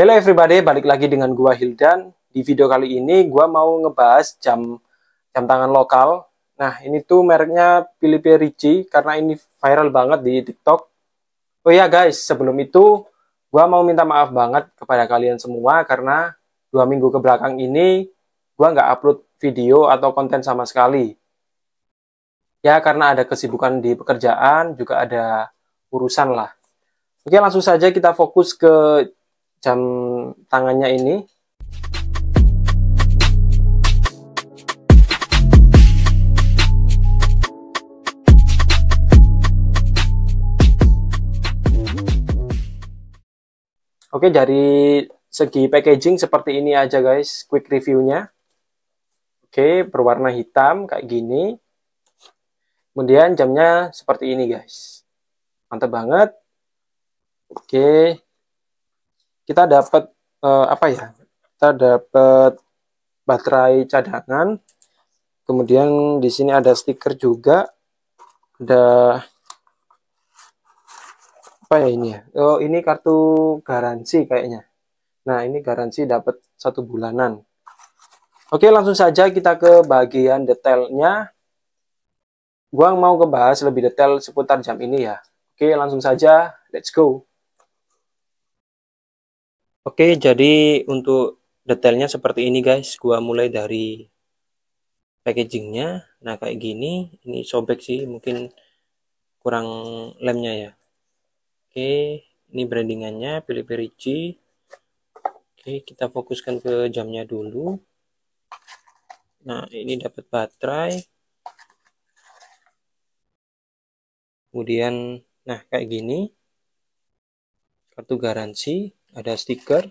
Hello everybody, balik lagi dengan gua Hildan. Di video kali ini gua mau ngebahas jam jam tangan lokal. Nah, ini tuh mereknya Philippe Ricci karena ini viral banget di TikTok. Oh ya guys, sebelum itu gua mau minta maaf banget kepada kalian semua karena dua minggu ke belakang ini gua nggak upload video atau konten sama sekali. Ya, karena ada kesibukan di pekerjaan, juga ada urusan lah. Oke, langsung saja kita fokus ke jam tangannya ini Oke, dari segi packaging seperti ini aja guys, quick reviewnya. Oke, berwarna hitam kayak gini. Kemudian jamnya seperti ini guys. Mantap banget. Oke, kita dapat uh, apa ya? Kita dapat baterai cadangan. Kemudian di sini ada stiker juga. Ada apa ya ini ya? Oh, ini kartu garansi kayaknya. Nah, ini garansi dapat satu bulanan. Oke, langsung saja kita ke bagian detailnya. Gua mau ke bahas lebih detail seputar jam ini ya. Oke, langsung saja. Let's go. Oke, jadi untuk detailnya seperti ini guys. Gua mulai dari packagingnya. Nah kayak gini, ini sobek sih mungkin kurang lemnya ya. Oke, ini brandingannya Pilih-pilih Ricci. Oke, kita fokuskan ke jamnya dulu. Nah, ini dapat baterai. Kemudian, nah kayak gini. Kartu garansi ada stiker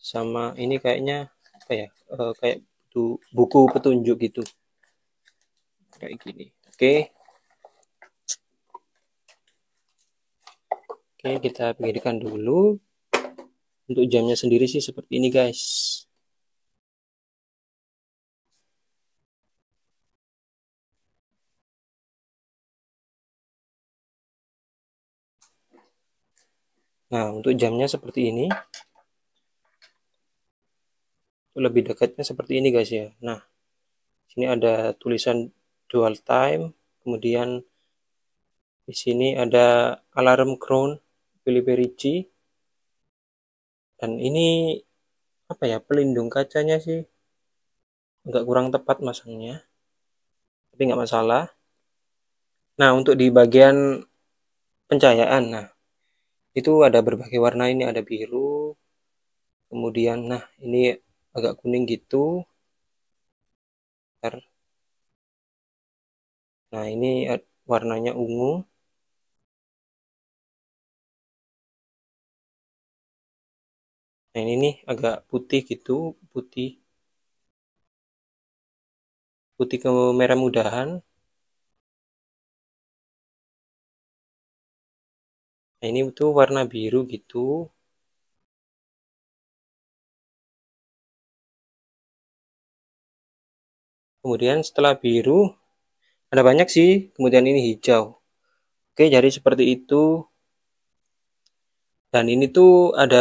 sama ini kayaknya apa ya uh, kayak buku, buku petunjuk gitu kayak gini oke okay. oke okay, kita pikirkan dulu untuk jamnya sendiri sih seperti ini guys Nah, untuk jamnya seperti ini. Lebih dekatnya seperti ini guys ya. Nah, sini ada tulisan dual time, kemudian di sini ada alarm crown Biliberi G. Dan ini apa ya, pelindung kacanya sih. Enggak kurang tepat masangnya. Tapi enggak masalah. Nah, untuk di bagian pencahayaan, nah itu ada berbagai warna ini ada biru kemudian nah ini agak kuning gitu nah ini warnanya ungu Nah ini nih agak putih gitu, putih putih ke merah mudahan. Nah, ini tuh warna biru gitu kemudian setelah biru ada banyak sih kemudian ini hijau oke jadi seperti itu dan ini tuh ada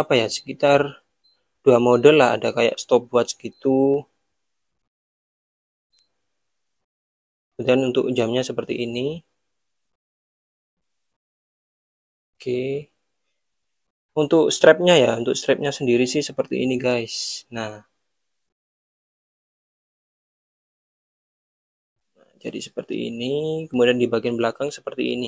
apa ya sekitar dua model lah ada kayak stopwatch gitu kemudian untuk jamnya seperti ini Oke. Untuk strapnya ya, untuk strapnya sendiri sih seperti ini guys. Nah. nah jadi seperti ini, kemudian di bagian belakang seperti ini.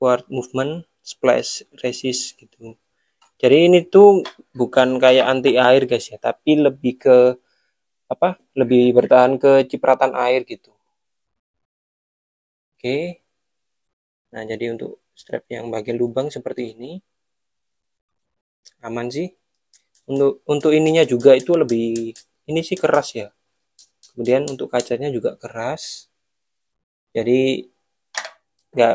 Quad movement, splash, resist gitu. Jadi ini tuh bukan kayak anti air guys ya, tapi lebih ke apa? Lebih bertahan ke cipratan air gitu. Oke. Nah, jadi untuk strap yang bagian lubang seperti ini aman sih. Untuk untuk ininya juga itu lebih ini sih keras ya. Kemudian untuk kacanya juga keras. Jadi nggak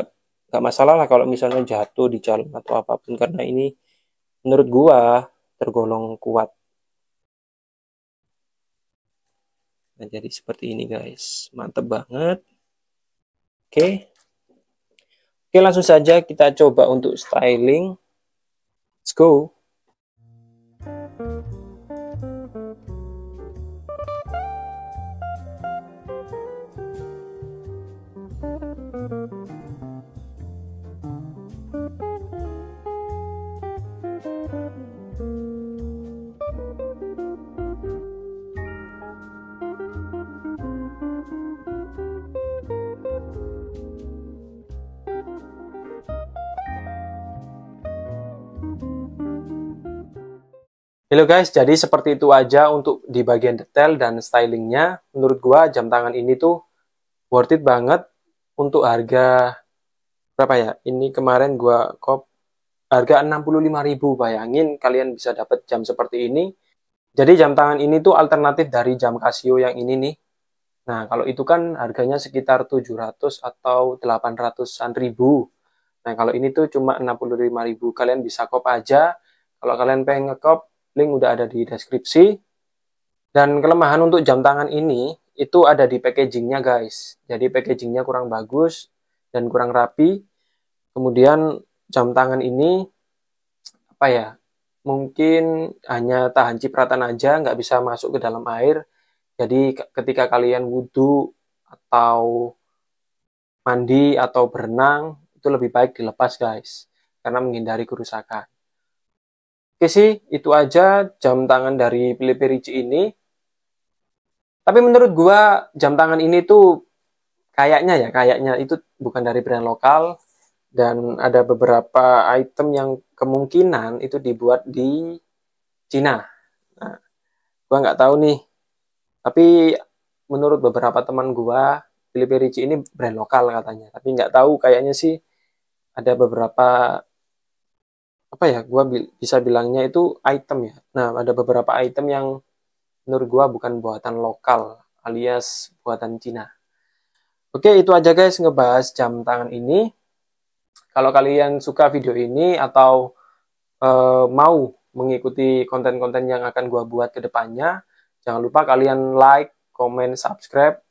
nggak masalah lah kalau misalnya jatuh di jalan atau apapun karena ini menurut gua tergolong kuat. Nah, jadi seperti ini guys. Mantep banget. Oke. Okay. Oke, langsung saja kita coba untuk styling. Let's go. Halo guys, jadi seperti itu aja untuk di bagian detail dan stylingnya. Menurut gua jam tangan ini tuh worth it banget untuk harga berapa ya? Ini kemarin gua kop harga 65.000 bayangin kalian bisa dapat jam seperti ini. Jadi jam tangan ini tuh alternatif dari jam Casio yang ini nih. Nah, kalau itu kan harganya sekitar 700 atau 800-an ribu. Nah, kalau ini tuh cuma 65.000. Kalian bisa kop aja. Kalau kalian pengen ngekop, link udah ada di deskripsi. Dan kelemahan untuk jam tangan ini itu ada di packagingnya guys. Jadi packagingnya kurang bagus dan kurang rapi. Kemudian jam tangan ini apa ya? Mungkin hanya tahan cipratan aja, nggak bisa masuk ke dalam air. Jadi ketika kalian wudhu atau mandi atau berenang itu lebih baik dilepas guys karena menghindari kerusakan. Oke sih, itu aja jam tangan dari Felipe Ricci ini. Tapi menurut gua jam tangan ini tuh kayaknya ya, kayaknya itu bukan dari brand lokal dan ada beberapa item yang kemungkinan itu dibuat di Cina. Nah, gua nggak tahu nih. Tapi menurut beberapa teman gua, Felipe Ricci ini brand lokal katanya. Tapi nggak tahu kayaknya sih ada beberapa apa ya gua bi bisa bilangnya itu item ya nah ada beberapa item yang menurut gua bukan buatan lokal alias buatan Cina oke itu aja guys ngebahas jam tangan ini kalau kalian suka video ini atau uh, mau mengikuti konten-konten yang akan gua buat kedepannya jangan lupa kalian like comment subscribe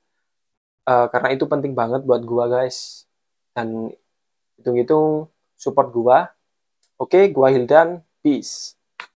uh, karena itu penting banget buat gua guys dan hitung-hitung support gua Oke, gua Hildan, peace.